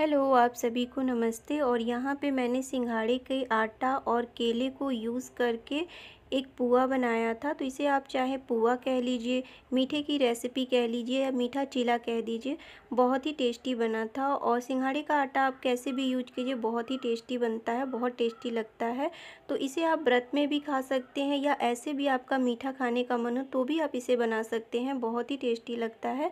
hello आप सभी को नमस्ते और यहाँ पे मैंने सिंघाड़े के आटा और केले को यूज़ करके एक पुआ बनाया था तो इसे आप चाहे पुआ कह लीजिए मीठे की रेसिपी कह लीजिए या मीठा चीला कह दीजिए बहुत ही टेस्टी बना था और सिंघाड़े का आटा आप कैसे भी यूज कीजिए बहुत ही टेस्टी बनता है बहुत टेस्टी लगता है तो इसे आप व्रत में भी खा सकते हैं या ऐसे भी आपका मीठा खाने का मन हो तो भी आप इसे बना सकते हैं बहुत ही टेस्टी लगता है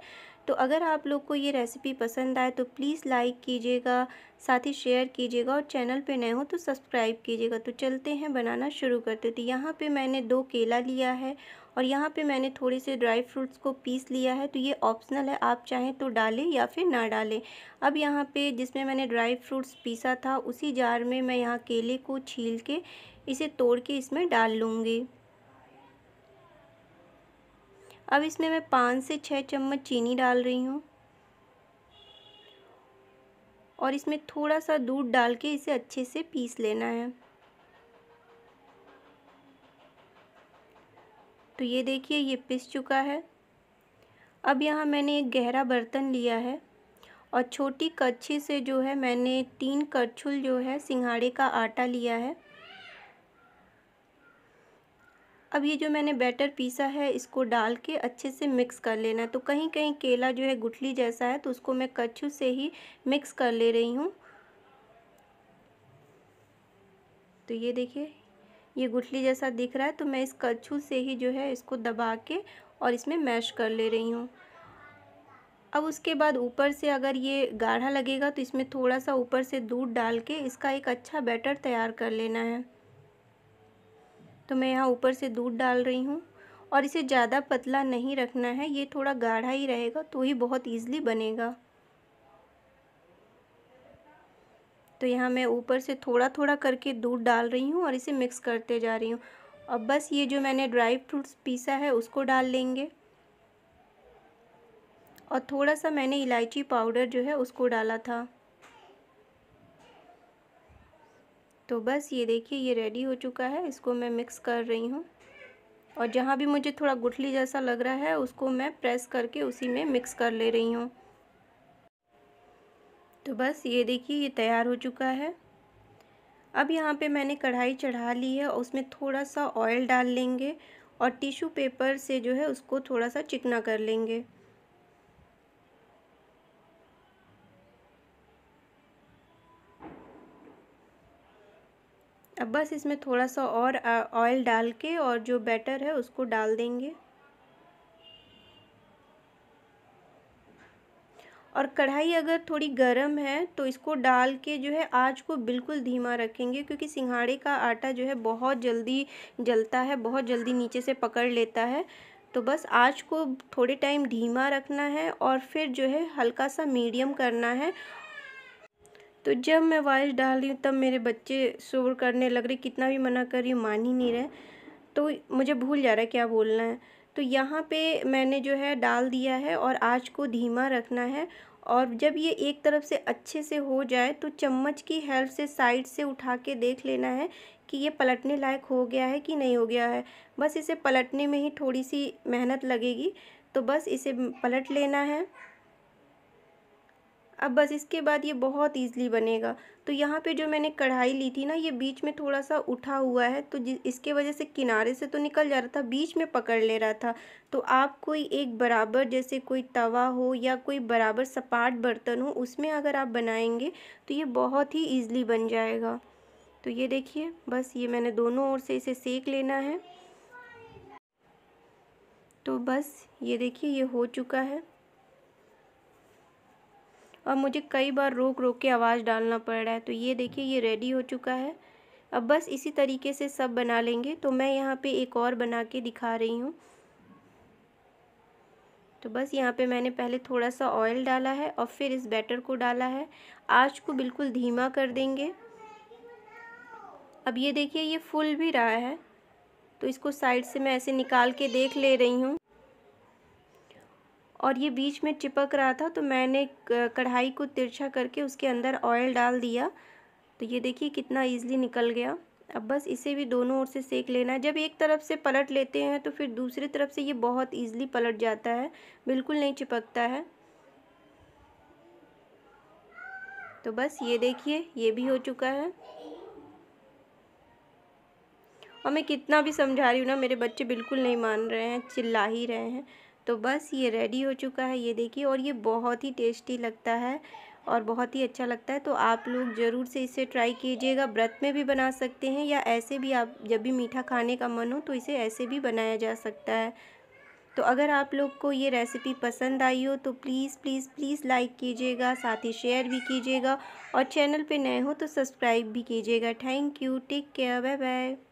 तो अगर आप लोग को ये रेसिपी पसंद आए तो प्लीज़ लाइक कीजिएगा साथ ही शेयर कीजिएगा और चैनल पे नए हो तो सब्सक्राइब कीजिएगा तो चलते हैं बनाना शुरू करते थे तो यहाँ पे पे मैंने दो केला लिया है और यहाँ पे मैंने थोड़े से ड्राई फ्रूट्स को पीस लिया है तो ये ऑप्शनल है आप चाहें तो डालें या फिर ना डालें अब यहाँ पे जिसमें मैंने ड्राई फ्रूट्स पीसा था उसी जार में मैं यहाँ केले को छील के इसे तोड़ के इसमें डाल लूँगी अब इसमें मैं पाँच से छः चम्मच चीनी डाल रही हूँ और इसमें थोड़ा सा दूध डाल के इसे अच्छे से पीस लेना है तो ये देखिए ये पिस चुका है अब यहाँ मैंने एक गहरा बर्तन लिया है और छोटी कच्छी से जो है मैंने तीन कच्छुल जो है सिंघाड़े का आटा लिया है अब ये जो मैंने बैटर पीसा है इसको डाल के अच्छे से मिक्स कर लेना है तो कहीं कहीं केला जो है गुठली जैसा है तो उसको मैं कच्छू से ही मिक्स कर ले रही हूँ तो ये देखिए ये गुठली जैसा दिख रहा है तो मैं इस कच्छू से ही जो है इसको दबा के और इसमें मैश कर ले रही हूँ अब उसके बाद ऊपर से अगर ये गाढ़ा लगेगा तो इसमें थोड़ा सा ऊपर से दूध डाल के इसका एक अच्छा बैटर तैयार कर लेना है तो मैं यहाँ ऊपर से दूध डाल रही हूँ और इसे ज़्यादा पतला नहीं रखना है ये थोड़ा गाढ़ा ही रहेगा तो ही बहुत ईजली बनेगा तो यहाँ मैं ऊपर से थोड़ा थोड़ा करके दूध डाल रही हूँ और इसे मिक्स करते जा रही हूँ अब बस ये जो मैंने ड्राई फ्रूट्स पीसा है उसको डाल लेंगे और थोड़ा सा मैंने इलायची पाउडर जो है उसको डाला था तो बस ये देखिए ये रेडी हो चुका है इसको मैं मिक्स कर रही हूँ और जहाँ भी मुझे थोड़ा गुठली जैसा लग रहा है उसको मैं प्रेस करके उसी में मिक्स कर ले रही हूँ तो बस ये देखिए ये तैयार हो चुका है अब यहाँ पे मैंने कढ़ाई चढ़ा ली है और उसमें थोड़ा सा ऑयल डाल लेंगे और टिश्यू पेपर से जो है उसको थोड़ा सा चिकना कर लेंगे अब बस इसमें थोड़ा सा और ऑयल डाल के और जो बैटर है उसको डाल देंगे और कढ़ाई अगर थोड़ी गर्म है तो इसको डाल के जो है आज को बिल्कुल धीमा रखेंगे क्योंकि सिंघाड़े का आटा जो है बहुत जल्दी जलता है बहुत जल्दी नीचे से पकड़ लेता है तो बस आज को थोड़े टाइम धीमा रखना है और फिर जो है हल्का सा मीडियम करना है तो जब मैं वॉइस डाल रही हूँ तब मेरे बच्चे शोर करने लग रहे कितना भी मना कर रही हूँ मान ही नहीं रहे तो मुझे भूल जा रहा है क्या बोलना है तो यहाँ पे मैंने जो है डाल दिया है और आज को धीमा रखना है और जब ये एक तरफ से अच्छे से हो जाए तो चम्मच की हेल्प से साइड से उठा के देख लेना है कि ये पलटने लायक हो गया है कि नहीं हो गया है बस इसे पलटने में ही थोड़ी सी मेहनत लगेगी तो बस इसे पलट लेना है अब बस इसके बाद ये बहुत ईज़िली बनेगा तो यहाँ पे जो मैंने कढ़ाई ली थी ना ये बीच में थोड़ा सा उठा हुआ है तो इसके वजह से किनारे से तो निकल जा रहा था बीच में पकड़ ले रहा था तो आप कोई एक बराबर जैसे कोई तवा हो या कोई बराबर सपाट बर्तन हो उसमें अगर आप बनाएंगे तो ये बहुत ही ईज़िली बन जाएगा तो ये देखिए बस ये मैंने दोनों ओर से इसे सेक लेना है तो बस ये देखिए ये हो चुका है और मुझे कई बार रोक रोक के आवाज़ डालना पड़ रहा है तो ये देखिए ये रेडी हो चुका है अब बस इसी तरीके से सब बना लेंगे तो मैं यहाँ पे एक और बना के दिखा रही हूँ तो बस यहाँ पे मैंने पहले थोड़ा सा ऑयल डाला है और फिर इस बैटर को डाला है आँच को बिल्कुल धीमा कर देंगे अब ये देखिए ये फुल भी रहा है तो इसको साइड से मैं ऐसे निकाल के देख ले रही हूँ और ये बीच में चिपक रहा था तो मैंने कढ़ाई को तिरछा करके उसके अंदर ऑयल डाल दिया तो ये देखिए कितना ईजिली निकल गया अब बस इसे भी दोनों ओर से सेक लेना है जब एक तरफ से पलट लेते हैं तो फिर दूसरी तरफ से ये बहुत ईजिली पलट जाता है बिल्कुल नहीं चिपकता है तो बस ये देखिए ये भी हो चुका है और मैं कितना भी समझा रही हूँ ना मेरे बच्चे बिल्कुल नहीं मान रहे हैं चिल्ला ही रहे हैं तो बस ये रेडी हो चुका है ये देखिए और ये बहुत ही टेस्टी लगता है और बहुत ही अच्छा लगता है तो आप लोग ज़रूर से इसे ट्राई कीजिएगा व्रत में भी बना सकते हैं या ऐसे भी आप जब भी मीठा खाने का मन हो तो इसे ऐसे भी बनाया जा सकता है तो अगर आप लोग को ये रेसिपी पसंद आई हो तो प्लीज़ प्लीज़ प्लीज़ लाइक कीजिएगा साथ ही शेयर भी कीजिएगा और चैनल पे नए हो तो सब्सक्राइब भी कीजिएगा thank you take care bye bye